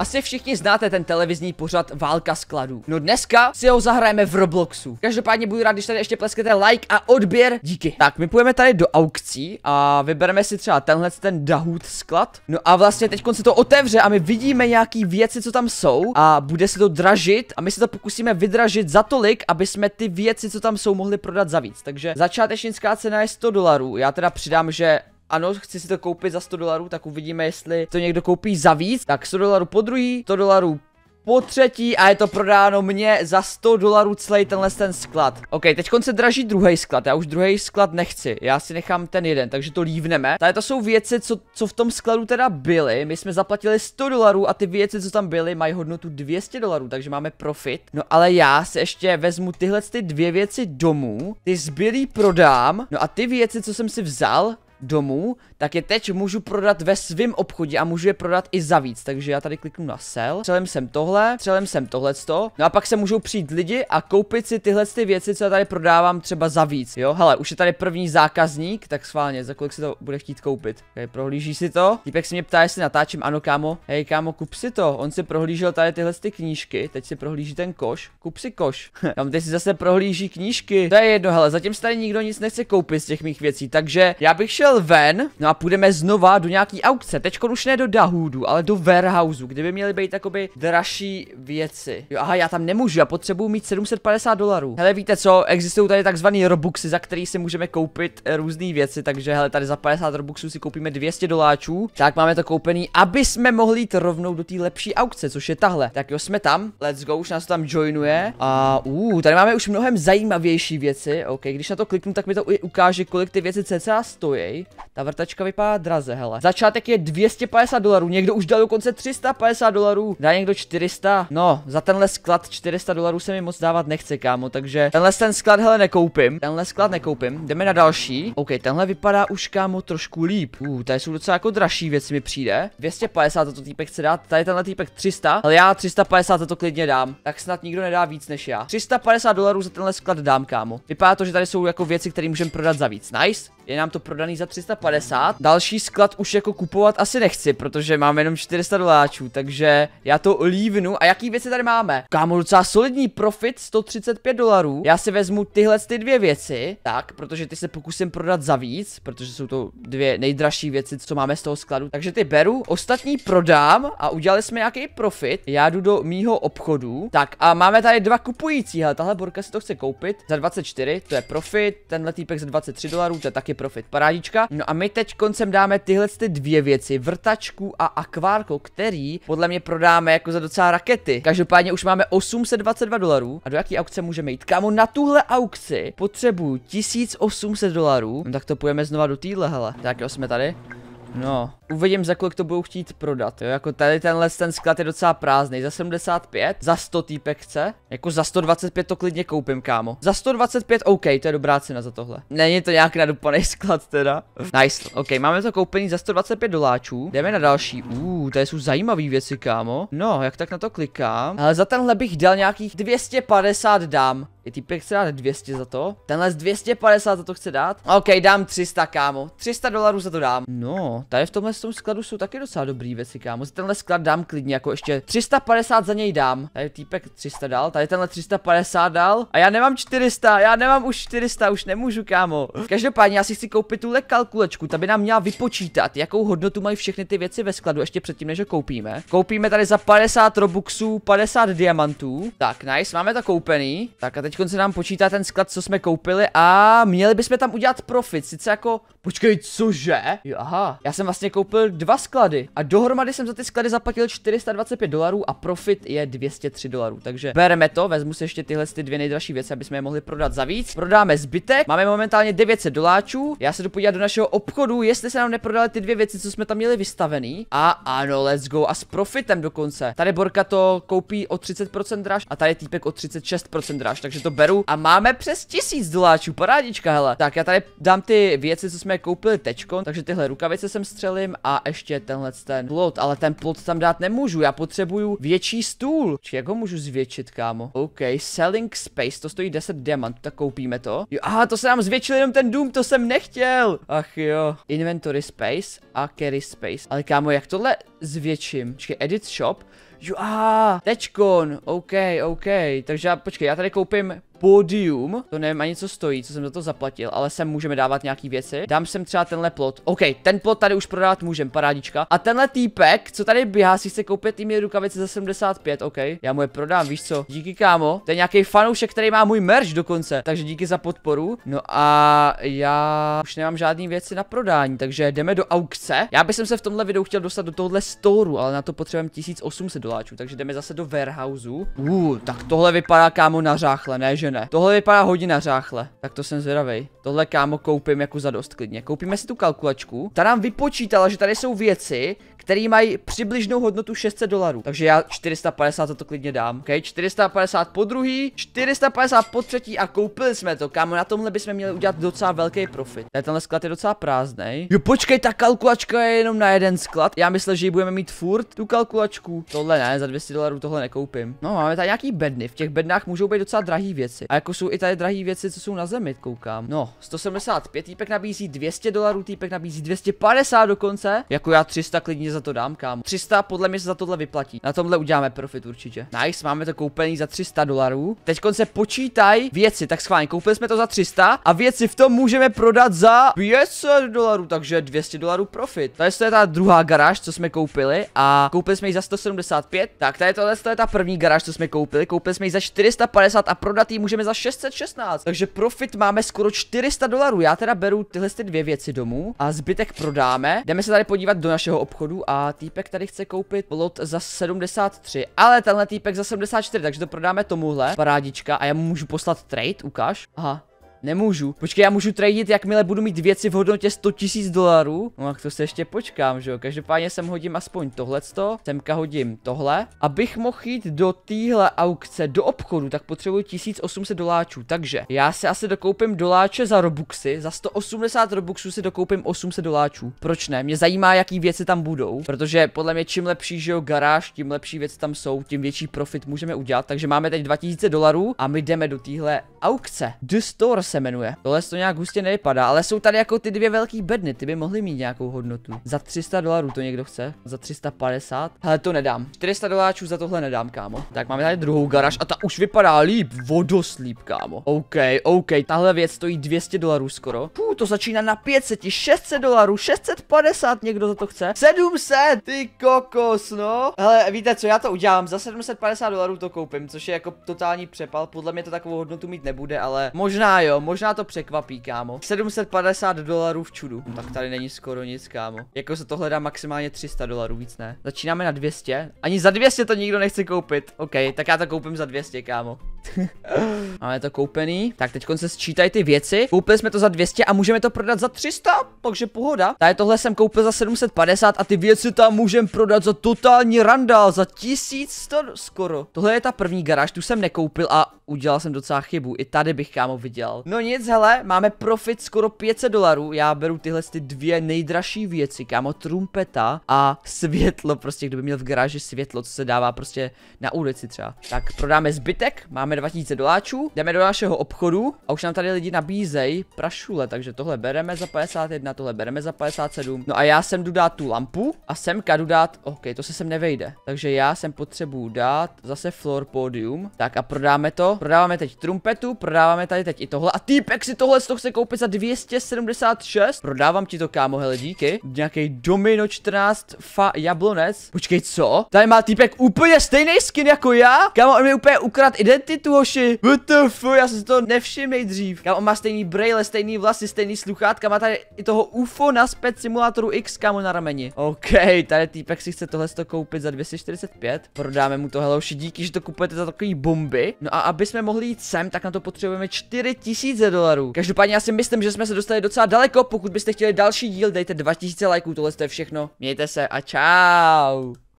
Asi všichni znáte ten televizní pořad Válka skladů. No dneska si ho zahrajeme v Robloxu. Každopádně budu rád, když tady ještě plesknete like a odběr. Díky. Tak, my půjdeme tady do aukcí a vybereme si třeba tenhle ten Dahut sklad. No a vlastně teď se to otevře a my vidíme nějaký věci, co tam jsou a bude se to dražit a my se to pokusíme vydražit za tolik, aby jsme ty věci, co tam jsou, mohli prodat za víc. Takže začátečnická cena je 100 dolarů. Já teda přidám, že ano, chci si to koupit za 100 dolarů, tak uvidíme, jestli to někdo koupí za víc. Tak 100 dolarů po druhý, 100 dolarů po třetí a je to prodáno mně za 100 dolarů celý tenhle ten sklad. OK, teď se draží druhý sklad, já už druhý sklad nechci, já si nechám ten jeden, takže to lívneme. Tady to jsou věci, co, co v tom skladu teda byly, my jsme zaplatili 100 dolarů a ty věci, co tam byly, mají hodnotu 200 dolarů, takže máme profit. No ale já si ještě vezmu tyhle ty dvě věci domů, ty zbylý prodám, no a ty věci, co jsem si vzal, domů, tak je teď můžu prodat ve svém obchodě a můžu je prodat i za víc. Takže já tady kliknu na sell, střelím sem tohle, střelím sem tohle. No a pak se můžou přijít lidi a koupit si tyhle ty věci, co já tady prodávám třeba za víc. Jo, hele, už je tady první zákazník, tak schválně, za kolik si to bude chtít koupit. Okay, prohlíží si to. Týpek se mě ptá, jestli natáčím, ano kámo, hej kámo, kup si to. On si prohlížel tady tyhle ty knížky, teď si prohlíží ten koš, kup si koš. Tam teď si zase prohlíží knížky. To je jedno, hele, zatím se tady nikdo nic nechce koupit z těch mých věcí, takže já bych šel vyšel ven, no a půjdeme znova do nějaký aukce. Teď už ne do Dahoodu, ale do warehouse, kde by měly být takoby dražší věci. Jo, aha, já tam nemůžu, já potřebuju mít 750 dolarů. Hele, víte co, existují tady takzvaný robuxy, za který si můžeme koupit různé věci, takže hele, tady za 50 robuxů si koupíme 200 doláčů. Tak máme to koupený, aby jsme mohli jít rovnou do té lepší aukce, což je tahle. Tak jo, jsme tam, let's go, už nás tam joinuje. A uh, tady máme už mnohem zajímavější věci, ok, když na to kliknu, tak mi to ukáže, kolik ty věci cca stojí. Ta vrtačka vypadá draze, hele. Začátek je 250 dolarů, někdo už dal dokonce 350 dolarů. Dá někdo 400? No, za tenhle sklad 400 dolarů se mi moc dávat nechce, kámo, takže tenhle ten sklad, hele, nekoupím. Tenhle sklad nekoupím. Jdeme na další. OK, tenhle vypadá už, kámo, trošku líp. Uh, tady jsou docela jako dražší věci mi přijde. 250 za to týpek chce dát, tady tenhle týpek 300, ale já 350 za to klidně dám. Tak snad nikdo nedá víc než já. 350 dolarů za tenhle sklad dám, kámo. Vypadá to, že tady jsou jako věci, které můžeme prodat za víc. Nice je nám to prodaný za 350. Další sklad už jako kupovat asi nechci, protože máme jenom 400 doláčů, takže já to lívnu. A jaký věci tady máme? Kámo, docela solidní profit, 135 dolarů. Já si vezmu tyhle ty dvě věci, tak, protože ty se pokusím prodat za víc, protože jsou to dvě nejdražší věci, co máme z toho skladu. Takže ty beru, ostatní prodám a udělali jsme nějaký profit. Já jdu do mýho obchodu. Tak a máme tady dva kupující, ale tahle borka si to chce koupit za 24, to je profit, tenhle týpek za 23 dolarů, to je taky taky profit. Parádička. No a my teď koncem dáme tyhle ty dvě věci, vrtačku a akvárko, který podle mě prodáme jako za docela rakety. Každopádně už máme 822 dolarů. A do jaký aukce můžeme jít? Kámo, na tuhle aukci potřebuju 1800 dolarů. No tak to půjdeme znova do týhle, hele. Tak jo, jsme tady. No, uvidím za kolik to budou chtít prodat, jo, jako tady tenhle ten sklad je docela prázdný, za 75, za 100 týpek chce, jako za 125 to klidně koupím, kámo, za 125, OK, to je dobrá cena za tohle, není to nějak nadupaný sklad teda, nice, OK, máme to koupení za 125 doláčů, jdeme na další, uuu, tady jsou zajímavé věci, kámo, no, jak tak na to klikám, ale za tenhle bych dal nějakých 250 dám, je týpek chce dát 200 za to? Tenhle z 250 za to chce dát? OK, dám 300, kámo. 300 dolarů za to dám. No, tady v tomhle v tom skladu jsou taky docela dobrý věci, kámo. Tenhle sklad dám klidně, jako ještě 350 za něj dám. Tady týpek 300 dal, tady tenhle 350 dal. A já nemám 400, já nemám už 400, už nemůžu, kámo. Každopádně já si chci koupit tuhle kalkulečku, ta by nám měla vypočítat, jakou hodnotu mají všechny ty věci ve skladu, ještě předtím, než ho koupíme. Koupíme tady za 50 robuxů, 50 diamantů. Tak, nice, máme to koupený. Tak a teď se nám počítá ten sklad, co jsme koupili a měli bychom tam udělat profit, sice jako, počkej, cože? Jo, aha, já jsem vlastně koupil koupil dva sklady a dohromady jsem za ty sklady zaplatil 425 dolarů a profit je 203 dolarů. Takže bereme to, vezmu si ještě tyhle ty dvě nejdražší věci, aby jsme je mohli prodat za víc. Prodáme zbytek, máme momentálně 900 doláčů. Já se jdu podívat do našeho obchodu, jestli se nám neprodali ty dvě věci, co jsme tam měli vystavený. A ano, let's go. A s profitem dokonce. Tady Borka to koupí o 30% draž a tady týpek o 36% draž, takže to beru. A máme přes 1000 doláčů, parádička, hele. Tak já tady dám ty věci, co jsme koupili tečko, takže tyhle rukavice jsem střelím a ještě tenhle ten plot, ale ten plot tam dát nemůžu, já potřebuju větší stůl. Či jak ho můžu zvětšit, kámo? OK, selling space, to stojí 10 diamantů, tak koupíme to. Jo, aha, to se nám zvětšil jenom ten dům, to jsem nechtěl. Ach jo. Inventory space a carry space. Ale kámo, jak tohle zvětším? Čekaj, edit shop. Jo, a tečkon, OK, OK, takže já, počkej, já tady koupím podium. To nevím ani co stojí, co jsem za to zaplatil, ale sem můžeme dávat nějaký věci. Dám sem třeba tenhle plot. OK, ten plot tady už prodávat můžem, parádička. A tenhle týpek, co tady běhá, si chce koupit jim rukavice za 75, OK. Já mu je prodám, víš co? Díky kámo. To je nějaký fanoušek, který má můj merch dokonce. Takže díky za podporu. No a já už nemám žádný věci na prodání, takže jdeme do aukce. Já bych se v tomhle videu chtěl dostat do tohle storu, ale na to potřebujeme 1800 doláčů, takže jdeme zase do warehouse. Uh, tak tohle vypadá kámo nařáchle, ne že ne. Tohle vypadá hodně na řáchle. Tak to jsem zvědavej. Tohle kámo koupím jako za dost klidně. Koupíme si tu kalkulačku. Ta nám vypočítala, že tady jsou věci, které mají přibližnou hodnotu 600 dolarů. Takže já 450 za to klidně dám. OK, 450 po druhý, 450 po třetí a koupili jsme to. Kámo, na tomhle bychom měli udělat docela velký profit. Tady tenhle sklad je docela prázdný. Jo, počkej, ta kalkulačka je jenom na jeden sklad. Já myslím, že ji budeme mít furt, tu kalkulačku. Tohle ne, za 200 dolarů tohle nekoupím. No, máme tady nějaký bedny. V těch bednách můžou být docela drahý věci věci. A jako jsou i tady drahé věci, co jsou na zemi, koukám. No, 175, týpek nabízí 200 dolarů, týpek nabízí 250 dokonce. Jako já 300 klidně za to dám, kámo. 300 podle mě se za tohle vyplatí. Na tomhle uděláme profit určitě. Nice, máme to koupený za 300 dolarů. Teď se počítaj věci, tak schválně, koupili jsme to za 300 a věci v tom můžeme prodat za 500 dolarů, takže 200 dolarů profit. Tady je ta druhá garáž, co jsme koupili a koupili jsme ji za 175. Tak tady tohle je ta první garáž, co jsme koupili. Koupili jsme ji za 450 a prodat ji můžeme za 616. Takže profit máme skoro 400 dolarů. Já teda beru tyhle ty dvě věci domů a zbytek prodáme. Jdeme se tady podívat do našeho obchodu a týpek tady chce koupit plot za 73, ale tenhle týpek za 74, takže to prodáme tomuhle. Parádička a já mu můžu poslat trade, ukáž. Aha, Nemůžu. Počkej, já můžu tradit, jakmile budu mít věci v hodnotě 100 000 dolarů. No tak to se ještě počkám, že jo. Každopádně sem hodím aspoň tohleto, semka hodím tohle. Abych mohl jít do téhle aukce, do obchodu, tak potřebuji 1800 doláčů. Takže já si asi dokoupím doláče za robuxy, za 180 robuxů si dokoupím 800 doláčů. Proč ne? Mě zajímá, jaký věci tam budou, protože podle mě čím lepší, že jo, garáž, tím lepší věci tam jsou, tím větší profit můžeme udělat. Takže máme teď 2000 dolarů a my jdeme do téhle aukce. The Stores se jmenuje. Tohle to nějak hustě nevypadá, ale jsou tady jako ty dvě velký bedny, ty by mohly mít nějakou hodnotu. Za 300 dolarů to někdo chce? Za 350? Hele, to nedám. 400 doláčů za tohle nedám, kámo. Tak máme tady druhou garáž a ta už vypadá líp. Vodoslíp, kámo. OK, OK, tahle věc stojí 200 dolarů skoro. Pů, to začíná na 500, 600 dolarů, 650 někdo za to chce. 700, ty kokos, no. Hele, víte co, já to udělám, za 750 dolarů to koupím, což je jako totální přepal. Podle mě to takovou hodnotu mít nebude, ale možná jo, možná to překvapí, kámo. 750 dolarů v čudu. No, tak tady není skoro nic, kámo. Jako se to hledá maximálně 300 dolarů, víc ne. Začínáme na 200. Ani za 200 to nikdo nechce koupit. OK, tak já to koupím za 200, kámo. Máme to koupený. Tak teď se sčítají ty věci. Koupili jsme to za 200 a můžeme to prodat za 300, takže pohoda. Tady tohle jsem koupil za 750 a ty věci tam můžeme prodat za totální randál, za 1100 skoro. Tohle je ta první garáž, tu jsem nekoupil a udělal jsem docela chybu. I tady bych kámo viděl. No nic, hele, máme profit skoro 500 dolarů. Já beru tyhle ty dvě nejdražší věci, kámo, trumpeta a světlo, prostě kdo by měl v garáži světlo, co se dává prostě na ulici třeba. Tak prodáme zbytek, máme Máme 2000 doláčů, jdeme do našeho obchodu a už nám tady lidi nabízejí prašule, takže tohle bereme za 51, tohle bereme za 57. No a já sem jdu dát tu lampu a semka jdu dát, ok, to se sem nevejde. Takže já sem potřebuju dát zase floor podium. Tak a prodáme to, prodáváme teď trumpetu, prodáváme tady teď i tohle a týpek si tohle toho chce koupit za 276. Prodávám ti to kámo, hele díky. Nějaký domino 14 fa jablonec. Počkej, co? Tady má týpek úplně stejný skin jako já? Kámo, on mi úplně ukrad identitu tu hoši. fuck, já jsem si to nevšiml dřív. Kam on má stejný braille, stejný vlasy, stejný sluchátka, má tady i toho UFO na spec simulátoru X kamu na rameni. OK, tady týpek si chce tohle koupit za 245. Prodáme mu to hoši, díky, že to kupujete za takový bomby. No a aby jsme mohli jít sem, tak na to potřebujeme 4000 dolarů. Každopádně já si myslím, že jsme se dostali docela daleko. Pokud byste chtěli další díl, dejte 2000 lajků, tohle je všechno. Mějte se a čau.